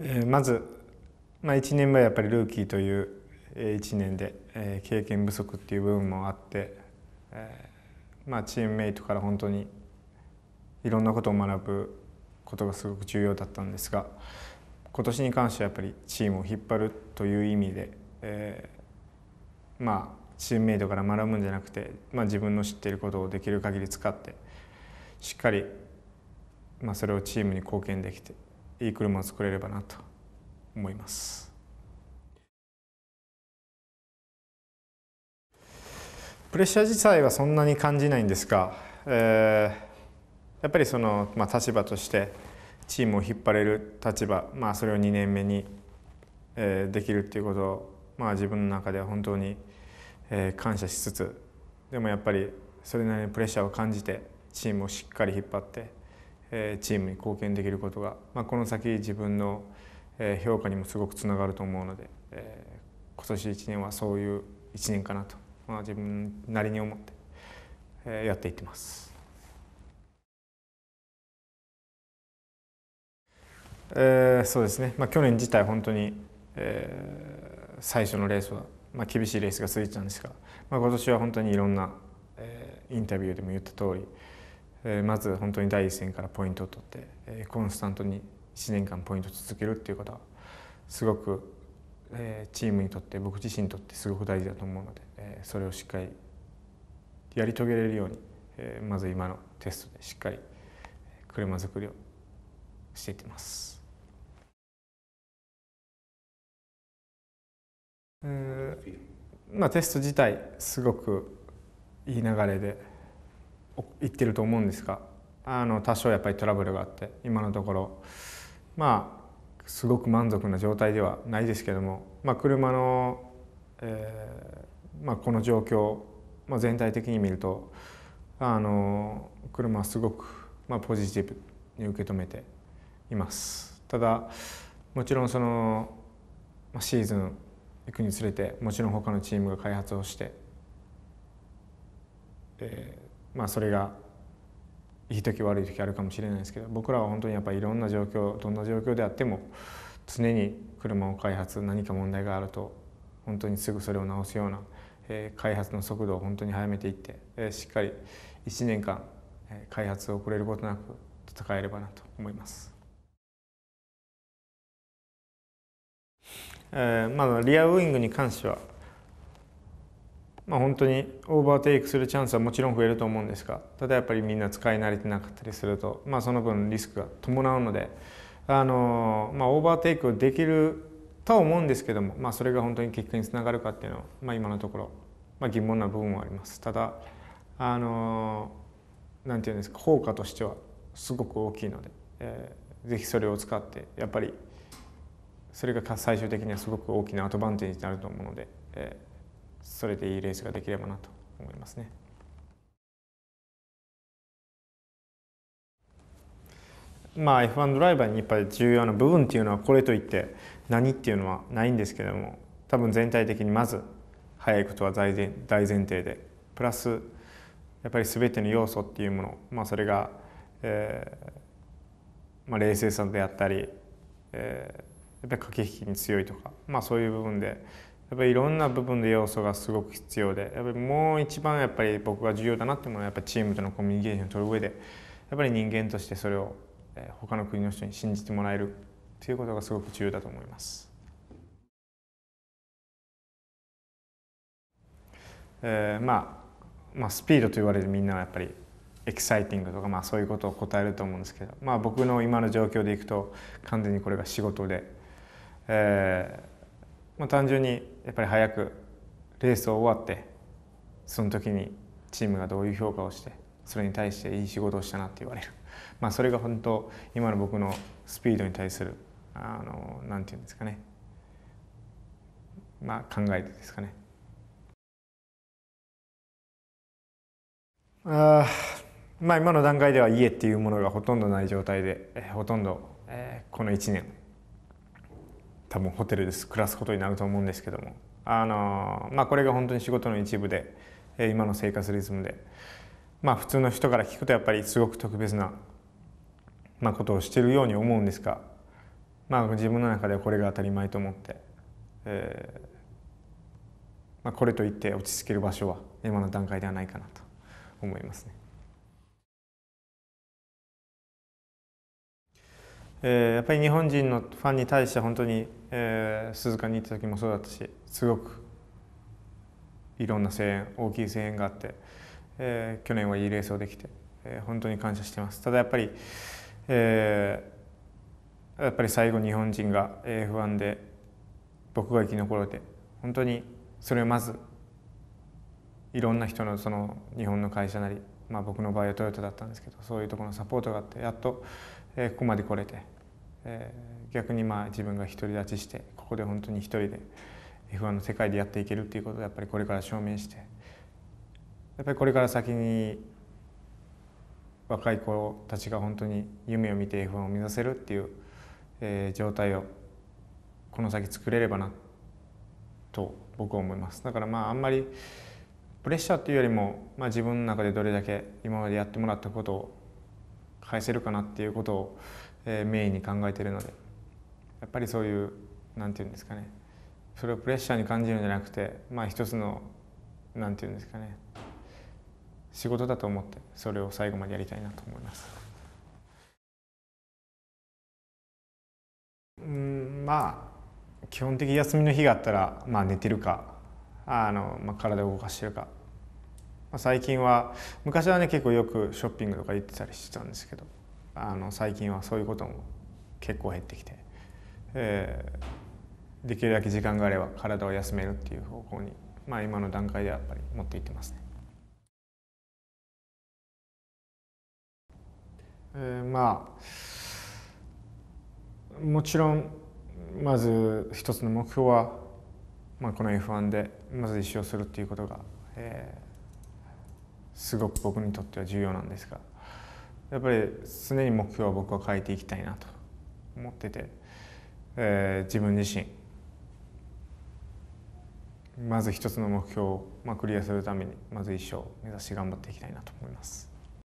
えまず、まあ、1年目はやっぱりルーキーという1年で、え経験不足っていう部分もあって、えまあ、チームメイトから本当にいろんなことを学ぶことがすごく重要だったんですが今年に関してはやっぱりチームを引っ張るという意味で、えー、まあチームメイトから学ぶんじゃなくて、まあ、自分の知っていることをできる限り使ってしっかり、まあ、それをチームに貢献できていい車を作れればなと思います。プレッシャー自体はそんなに感じないんですが、えー、やっぱりその、まあ、立場としてチームを引っ張れる立場、まあ、それを2年目に、えー、できるっていうことを、まあ、自分の中では本当に、えー、感謝しつつでもやっぱりそれなりにプレッシャーを感じてチームをしっかり引っ張って。チームに貢献できることが、まあ、この先自分の評価にもすごくつながると思うので、え今年1年はそういう1年かなと、まあ、自分なりに思って、えやっていってます。えー、そうですね、まあ、去年自体本当に、えー、最初のレースは、まあ、厳しいレースが続いてたんですが、まあ、今年は本当にいろんな、えー、インタビューでも言った通りまず本当に第一線からポイントを取ってコンスタントに1年間ポイントを続けるっていうことはすごくチームにとって僕自身にとってすごく大事だと思うのでそれをしっかりやり遂げれるようにまず今のテストでしっかり車作りをしていってます。まあ、テスト自体すごくいい流れでいってると思うんですがあの多少やっぱりトラブルがあって今のところまあすごく満足な状態ではないですけども、まあ、車の、えーまあ、この状況、まあ、全体的に見るとあの車はすごく、まあ、ポジティブに受け止めています。ただもちろんそのシーズン行くにつれてもちろん他のチームが開発をして、えー、まあそれがいい時悪い時あるかもしれないですけど僕らは本当にやっぱりいろんな状況どんな状況であっても常に車を開発何か問題があると本当にすぐそれを直すような、えー、開発の速度を本当に早めていって、えー、しっかり1年間、えー、開発を遅れることなく戦えればなと思います。えー、まあリアウイングに関してはまあ、本当にオーバーテイクするチャンスはもちろん増えると思うんですがただやっぱりみんな使い慣れてなかったりすると、まあ、その分リスクが伴うので、あのまあ、オーバーテイクできるとは思うんですけども、まあ、それが本当に結果につながるかっていうのは、まあ、今のところ、まあ、疑問な部分はあります。ただあのなんていうんですか効果としてはすごく大きいので、えー、ぜひそれを使ってやっぱりそれが最終的にはすごく大きなアドバンテージになると思うので。えーそれでいいレースができればなと思いますね。まあ、F1 ドライバーにやっぱり重要な部分っていうのはこれといって何っていうのはないんですけども多分全体的にまず速いことは大前大前提でプラスやっぱり全ての要素っていうもの、まあ、それが、えーまあ、冷静さであったり、えー、やっぱり駆け引きに強いとか、まあ、そういう部分でやっぱりいろんな部分で要素がすごく必要でやっぱりもう一番やっぱり僕が重要だなってものはやっぱチームとのコミュニケーションを取る上でやっぱり人間としてそれを他の国の人に信じてもらえるということがすごく重要だと思います。えー、まあ、まあスピードと言われるみんなはやっぱりエキサイティングとか、まあ、そういうことを答えると思うんですけど、まあ、僕の今の状況でいくと完全にこれが仕事で、えーまあ、単純にやっぱり早くレースを終わってその時にチームがどういう評価をしてそれに対していい仕事をしたなって言われる、まあ、それが本当今の僕のスピードに対するあのなんていうんですかねまあ考えですかね。あまあ今の段階では家っていうものがほとんどない状態で、えほとんど、えー、この1年多分ホテルで暮らすことになると思うんですけどもあの、まあ、これが本当に仕事の一部で今の生活リズムで、まあ、普通の人から聞くとやっぱりすごく特別な、まあ、ことをしているように思うんですが、まあ、自分の中ではこれが当たり前と思って、えーまあ、これといって落ち着ける場所は今の段階ではないかなと思いますね。えー、やっぱり日本人のファンに対して本当にえー、鈴鹿に行った時もそうだったしすごくいろんな声援大きい声援があって、えー、去年はいいレースをできて、えー、本当に感謝してますただやっぱり、えー、やっぱり最後日本人が不安で僕が生き残れて本当にそれをまずいろんな人のその日本の会社なり、まあ、僕の場合はトヨタだったんですけどそういうところのサポートがあってやっと、えここまで来れてえ逆にまあ自分が独り立ちしてここで本当に一人で F1 の世界でやっていけるっていうことをやっぱりこれから証明してやっぱりこれから先に若い子たちが本当に夢を見て F1 を目指せるっていう、え状態をこの先作れればなと僕は思いますだからまああんまりプレッシャーっていうよりも、まあ、自分の中でどれだけ今までやってもらったことを返せるかなっていうことをえメインに考えてるのでやっぱりそういう何て言うんですかねそれをプレッシャーに感じるんじゃなくてまあ一つの何て言うんですかね仕事だと思ってそれを最後までやりたいなと思います。うんまあ基本的に休みの日があったら、まあ、寝てるかあの、まあ、体を動かしてるか、まあ、最近は昔はね結構よくショッピングとか行ってたりしてたんですけどあの最近はそういうことも結構減ってきて、えー、できるだけ時間があれば体を休めるっていう方向に、まあ、今の段階でやっぱり持っていってますね。えー、まあもちろんまず一つの目標は、まあ、この F1 でまず1勝するっていうことが、えー、すごく僕にとっては重要なんですが。やっぱり常に目標は僕は変えていきたいなと思ってて、えー、自分自身まず一つの目標を、まあ、クリアするためにまず一生目指して頑張っていきたいなと思います。